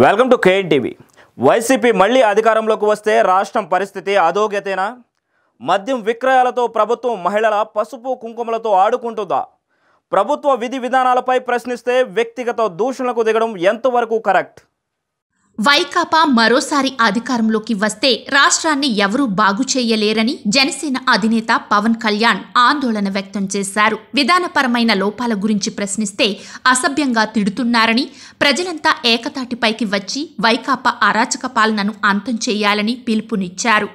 welcome to KN TV YCP మళ్ళీ అధికారంలోకి వస్తే రాష్ట్రం పరిస్థితి అధోగతేనా మద్యం విక్రయాలతో ప్రభుత్వం మహిళల పసుపు కుంకుమలతో ఆడుకుంటుందా ప్రభుత్వ విధి విధానాలపై ప్రశ్నిస్తే వ్యక్తిగత దూషణలకు దిగడం ఎంతవరకు కరెక్ట్ వైకాపా మరోసారి అధికారంలోకి వస్తే రాష్ట్రాన్ని ఎవరూ బాగు చేయలేరని జనసేన అధినేత పవన్ కళ్యాణ్ ఆందోళన వ్యక్తం చేశారు విధానపరమైన లోపాల గురించి ప్రశ్నిస్తే అసభ్యంగా తిడుతున్నారని ప్రజలంతా ఏకతాటిపైకి వచ్చి వైకాపా అరాచక పాలనను అంతం చేయాలని పిలుపునిచ్చారు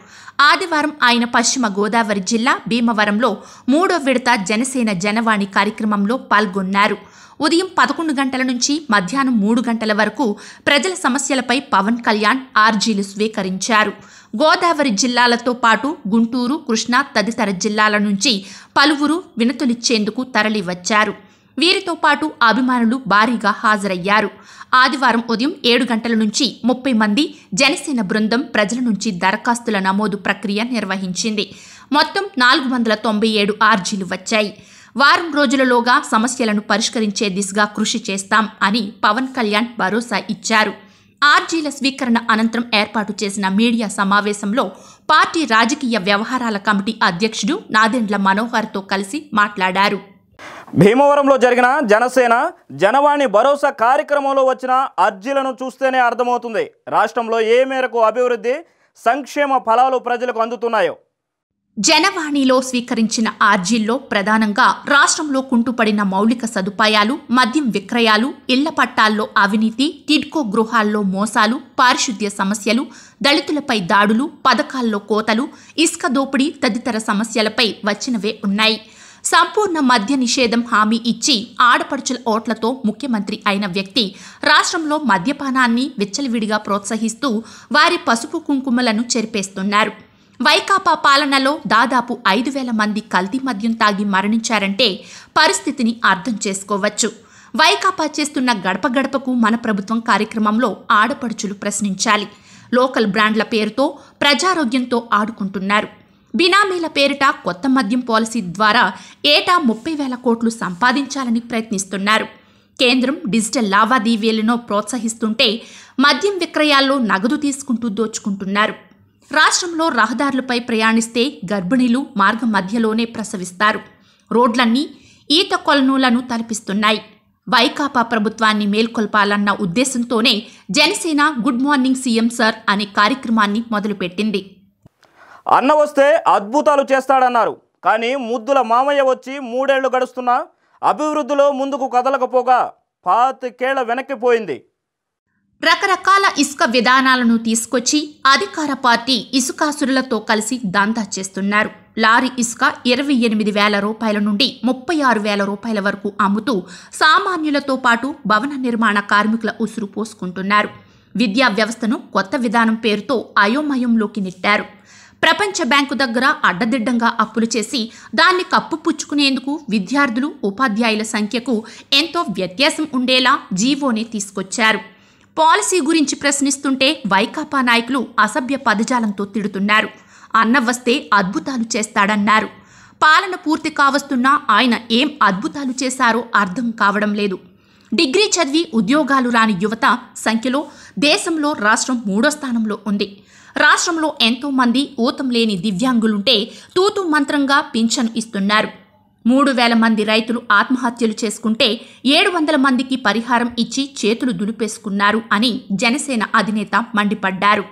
ఆదివారం ఆయన పశ్చిమ గోదావరి జిల్లా భీమవరంలో మూడో విడత జనసేన జనవాణి కార్యక్రమంలో పాల్గొన్నారు ఉదయం పదకొండు గంటల నుంచి మధ్యాహ్నం మూడు గంటల వరకు ప్రజల సమస్యలపై పవన్ కళ్యాణ్ ఆర్జీలు స్వీకరించారు గోదావరి జిల్లాలతో పాటు గుంటూరు కృష్ణా తదితర జిల్లాల నుంచి పలువురు వినతులిచ్చేందుకు తరలివచ్చారు వీరితో పాటు అభిమానులు భారీగా హాజరయ్యారు ఆదివారం ఉదయం ఏడు గంటల నుంచి ముప్పై మంది జనసేన బృందం ప్రజల నుంచి దరఖాస్తుల నమోదు ప్రక్రియ నిర్వహించింది మొత్తం నాలుగు వందల తొంభై ఏడు ఆర్జీలు వచ్చాయి వారం రోజులలోగా సమస్యలను పరిష్కరించే దిశగా కృషి చేస్తాం అని పవన్ కళ్యాణ్ భరోసా ఇచ్చారు ఆర్జీల స్వీకరణ అనంతరం ఏర్పాటు చేసిన మీడియా సమావేశంలో పార్టీ రాజకీయ వ్యవహారాల కమిటీ అధ్యక్షుడు నాదెండ్ల మనోహర్తో కలిసి మాట్లాడారు భీమవరంలో జరిగిన జనసేన జనవాణి భరోసా కార్యక్రమంలో వచ్చిన అర్జీలను చూస్తేనే అర్థమవుతుంది రాష్ట్రంలో ఏ మేరకు అభివృద్ధి సంక్షేమ ఫలాలు ప్రజలకు అందుతున్నాయో జనవాణిలో స్వీకరించిన ఆర్జీల్లో ప్రధానంగా రాష్ట్రంలో కుంటుపడిన మౌలిక సదుపాయాలు మద్యం విక్రయాలు ఇళ్ల పట్టాల్లో అవినీతి టిడ్కో గృహాల్లో మోసాలు పారిశుద్ధ్య సమస్యలు దళితులపై దాడులు పథకాల్లో కోతలు ఇసుక దోపిడీ తదితర సమస్యలపై వచ్చినవే ఉన్నాయి సంపూర్ణ మద్య నిషేధం హామీ ఇచ్చి ఆడపడుచుల ఓట్లతో ముఖ్యమంత్రి అయిన వ్యక్తి రాష్ట్రంలో మద్యపానాన్ని విచ్చలవిడిగా ప్రోత్సహిస్తూ వారి పసుపు కుంకుమలను చెరిపేస్తున్నారు వైకాపా పాలనలో దాదాపు ఐదు వేల మంది కల్తీ మద్యం తాగి మరణించారంటే పరిస్థితిని అర్థం చేసుకోవచ్చు వైకాపా చేస్తున్న గడప గడపకు మన ప్రభుత్వం కార్యక్రమంలో ఆడపడుచులు ప్రశ్నించాలి లోకల్ బ్రాండ్ల పేరుతో ప్రజారోగ్యంతో ఆడుకుంటున్నారు బినామీల పేరిట కొత్త మద్యం పాలసీ ద్వారా ఏటా ముప్పై వేల కోట్లు సంపాదించాలని ప్రయత్నిస్తున్నారు కేంద్రం డిజిటల్ లావాదేవీలను ప్రోత్సహిస్తుంటే మద్యం విక్రయాల్లో నగదు తీసుకుంటూ దోచుకుంటున్నారు రాష్ట్రంలో రహదారులపై ప్రయాణిస్తే గర్భిణీలు మార్గ మధ్యలోనే ప్రసవిస్తారు రోడ్లన్నీ ఈత కొలనులను తలపిస్తున్నాయి వైకాపా ప్రభుత్వాన్ని మేల్కొల్పాలన్న ఉద్దేశంతోనే Janasena good morning CM sir అనే కార్యక్రమాన్ని మొదలుపెట్టింది అన్న వస్తే అద్భుతాలు చేస్తాడన్నారు కానీ ముద్దుల మామయ్య వచ్చి మూడేళ్లు గడుస్తున్నా అభివృద్ధిలో ముందుకు కదలకపోగా పాతికేళ్ల వెనక్కిపోయింది రకరకాల ఇసుక విధానాలను తీసుకొచ్చి అధికార పార్టీ ఇసుకాసురులతో కలిసి దందా చేస్తున్నారు లారీ ఇసుక ఇరవై ఎనిమిది వేల రూపాయల నుండి ముప్పై ఆరు వేల రూపాయల వరకు అమ్ముతూ సామాన్యులతో పాటు భవన నిర్మాణ కార్మికుల ఉసురు పోసుకుంటున్నారు విద్యా వ్యవస్థను కొత్త విధానం పేరుతో అయోమయంలోకి నెట్టారు ప్రపంచ బ్యాంకు దగ్గర అడ్డదిడ్డంగా అప్పులు చేసి దాన్ని కప్పుపుచ్చుకునేందుకు విద్యార్థులు ఉపాధ్యాయుల సంఖ్యకు ఎంతో వ్యత్యాసం ఉండేలా జీవోని తీసుకొచ్చారు పాలసీ గురించి ప్రశ్నిస్తుంటే వైకాపా నాయకులు అసభ్య పదజాలంతో తిడుతున్నారు అన్న వస్తే అద్భుతాలు చేస్తాడన్నారు పాలన పూర్తి కావస్తున్నా ఆయన ఏం అద్భుతాలు చేశారో అర్థం కావడం లేదు డిగ్రీ చదివి ఉద్యోగాలు రాని యువత సంఖ్యలో దేశంలో రాష్ట్రం మూడో స్థానంలో ఉంది రాష్ట్రంలో ఎంతో మంది ఊతం లేని దివ్యాంగులుంటే తూతు మంత్రంగా పింఛను ఇస్తున్నారు మూడు వేల మంది రైతులు ఆత్మహత్యలు చేసుకుంటే ఏడు వందల మందికి పరిహారం ఇచ్చి చేతులు దులిపేసుకున్నారు అని జనసేన అధినేత మండిపడ్డారు